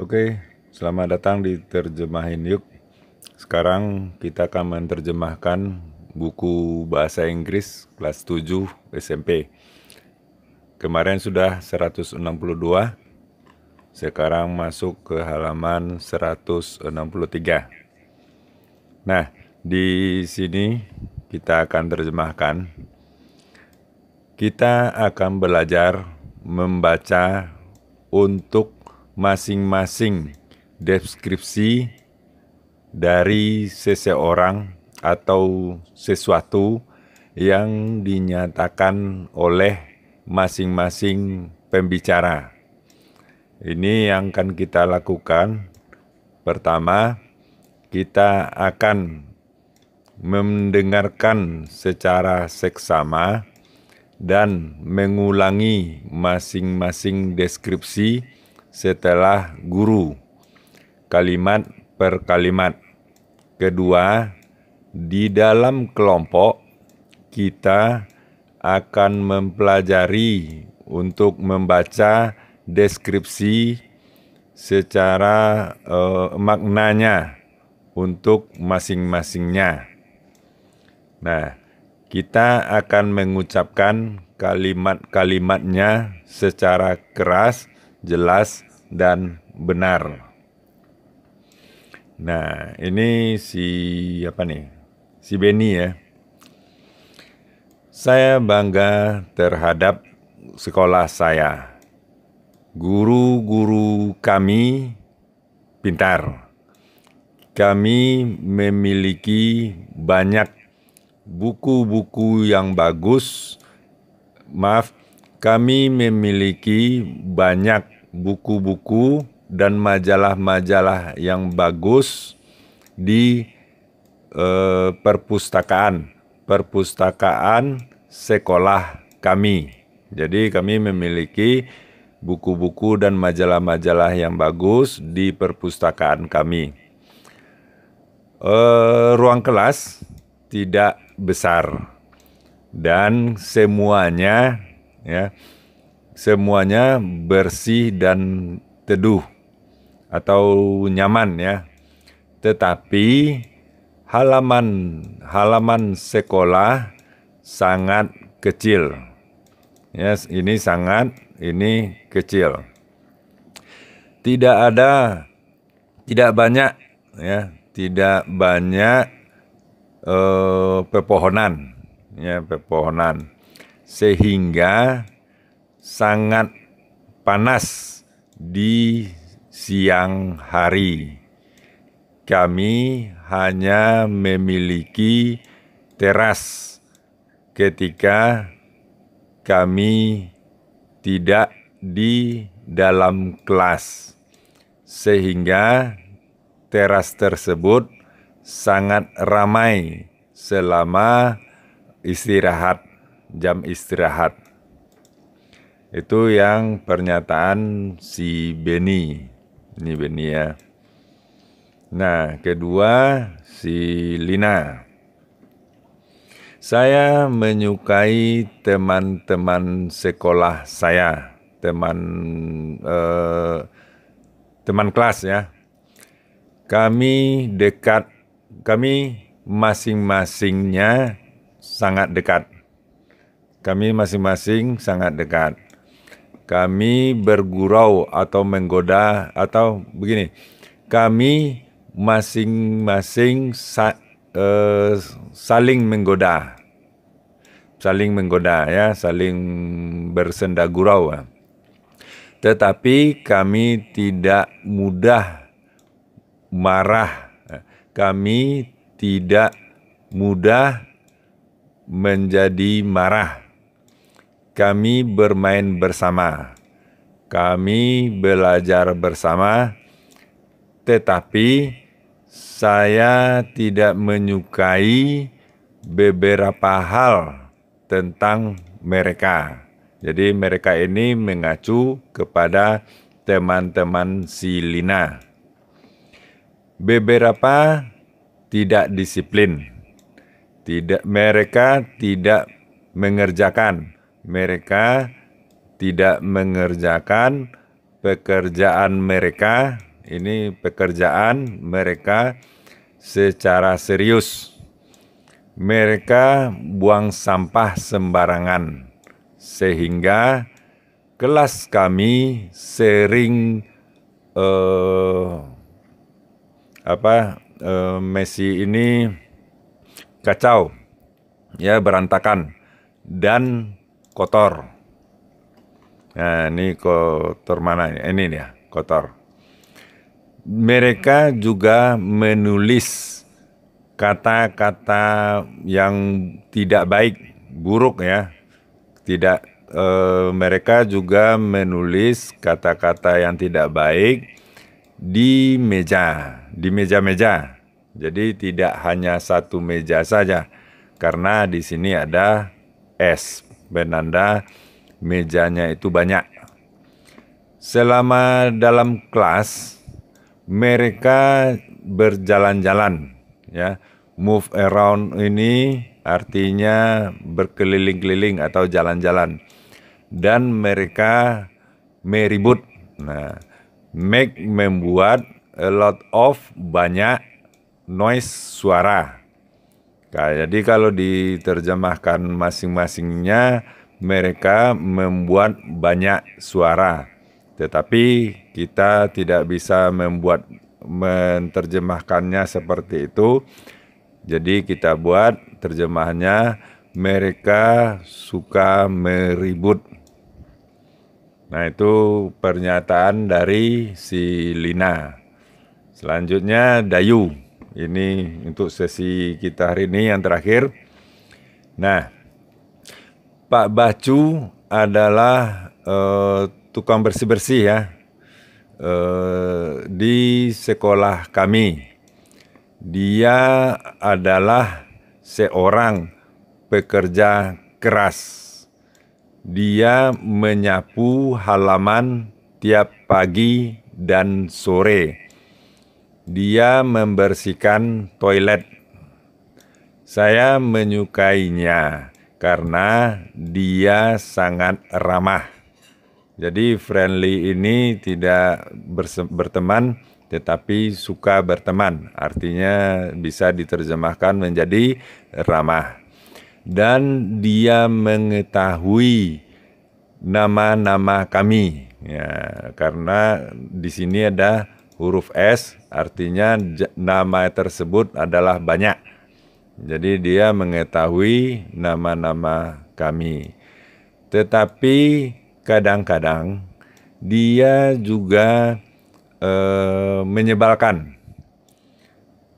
Oke, selamat datang di Terjemahin Yuk. Sekarang kita akan menerjemahkan buku bahasa Inggris kelas 7 SMP. Kemarin sudah 162, sekarang masuk ke halaman 163. Nah, di sini kita akan terjemahkan. Kita akan belajar membaca untuk masing-masing deskripsi dari seseorang atau sesuatu yang dinyatakan oleh masing-masing pembicara. Ini yang akan kita lakukan. Pertama, kita akan mendengarkan secara seksama dan mengulangi masing-masing deskripsi setelah guru kalimat per kalimat. Kedua, di dalam kelompok kita akan mempelajari untuk membaca deskripsi secara uh, maknanya untuk masing-masingnya. Nah, kita akan mengucapkan kalimat-kalimatnya secara keras jelas, dan benar. Nah, ini si apa nih? Si Benny ya. Saya bangga terhadap sekolah saya. Guru-guru kami pintar. Kami memiliki banyak buku-buku yang bagus. Maaf, kami memiliki banyak buku-buku dan majalah-majalah yang bagus di eh, perpustakaan perpustakaan sekolah kami. Jadi kami memiliki buku-buku dan majalah-majalah yang bagus di perpustakaan kami. Eh, ruang kelas tidak besar dan semuanya ya semuanya bersih dan teduh atau nyaman ya. Tetapi halaman halaman sekolah sangat kecil. Ya, yes, ini sangat ini kecil. Tidak ada tidak banyak ya, tidak banyak eh, pepohonan ya, pepohonan. Sehingga sangat panas di siang hari. Kami hanya memiliki teras ketika kami tidak di dalam kelas, sehingga teras tersebut sangat ramai selama istirahat, jam istirahat. Itu yang pernyataan si Beni. Ini Beni ya. Nah, kedua si Lina. Saya menyukai teman-teman sekolah saya, teman eh, teman kelas ya. Kami dekat, kami masing-masingnya sangat dekat. Kami masing-masing sangat dekat kami bergurau atau menggoda atau begini kami masing-masing sa, eh, saling menggoda saling menggoda ya saling bersenda gurau ya. tetapi kami tidak mudah marah kami tidak mudah menjadi marah kami bermain bersama, kami belajar bersama, tetapi saya tidak menyukai beberapa hal tentang mereka. Jadi mereka ini mengacu kepada teman-teman si Lina. Beberapa tidak disiplin. Tidak mereka tidak mengerjakan mereka tidak mengerjakan pekerjaan mereka ini pekerjaan mereka secara serius mereka buang sampah sembarangan sehingga kelas kami sering uh, apa uh, Messi ini kacau ya berantakan dan kotor. Nah, ini kotor mana? Ini nih ya, kotor. Mereka juga menulis kata-kata yang tidak baik, buruk ya. Tidak eh, mereka juga menulis kata-kata yang tidak baik di meja, di meja-meja. Jadi tidak hanya satu meja saja, karena di sini ada es Benanda mejanya itu banyak. Selama dalam kelas mereka berjalan-jalan ya. Move around ini artinya berkeliling-keliling atau jalan-jalan. Dan mereka meribut. Nah, make membuat a lot of banyak noise suara Nah, jadi kalau diterjemahkan masing-masingnya mereka membuat banyak suara. Tetapi kita tidak bisa membuat menterjemahkannya seperti itu. Jadi kita buat terjemahannya mereka suka meribut. Nah, itu pernyataan dari si Lina. Selanjutnya Dayu. Ini untuk sesi kita hari ini yang terakhir. Nah, Pak Bacu adalah uh, tukang bersih-bersih ya uh, di sekolah kami. Dia adalah seorang pekerja keras. Dia menyapu halaman tiap pagi dan sore dia membersihkan toilet. Saya menyukainya karena dia sangat ramah. Jadi friendly ini tidak berteman tetapi suka berteman. Artinya bisa diterjemahkan menjadi ramah. Dan dia mengetahui nama-nama kami. Ya, karena di sini ada huruf S artinya nama tersebut adalah banyak. Jadi dia mengetahui nama-nama kami. Tetapi kadang-kadang dia juga eh, menyebalkan.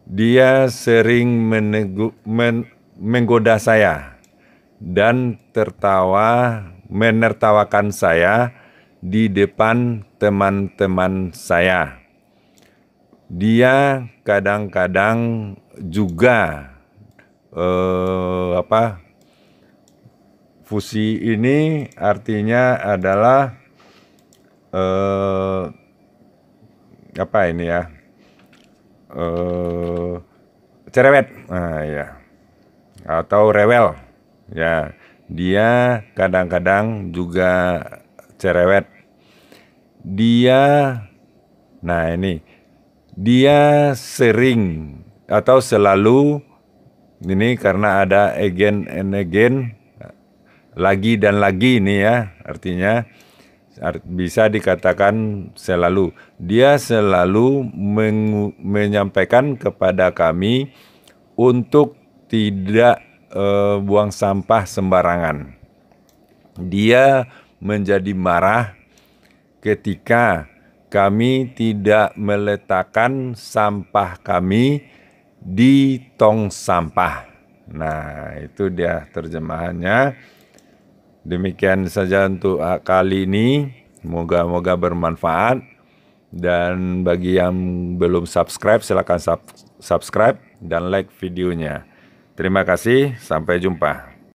Dia sering menegu, men, menggoda saya dan tertawa menertawakan saya di depan teman-teman saya dia kadang-kadang juga eh, apa fusi ini artinya adalah eh, apa ini ya eh, cerewet nah, ya atau rewel ya dia kadang-kadang juga cerewet dia nah ini dia sering atau selalu ini karena ada agen and again lagi dan lagi ini ya artinya bisa dikatakan selalu dia selalu menyampaikan kepada kami untuk tidak e, buang sampah sembarangan dia menjadi marah ketika kami tidak meletakkan sampah kami di tong sampah. Nah, itu dia terjemahannya. Demikian saja untuk ah, kali ini. Moga-moga bermanfaat. Dan bagi yang belum subscribe, silakan subscribe dan like videonya. Terima kasih, sampai jumpa.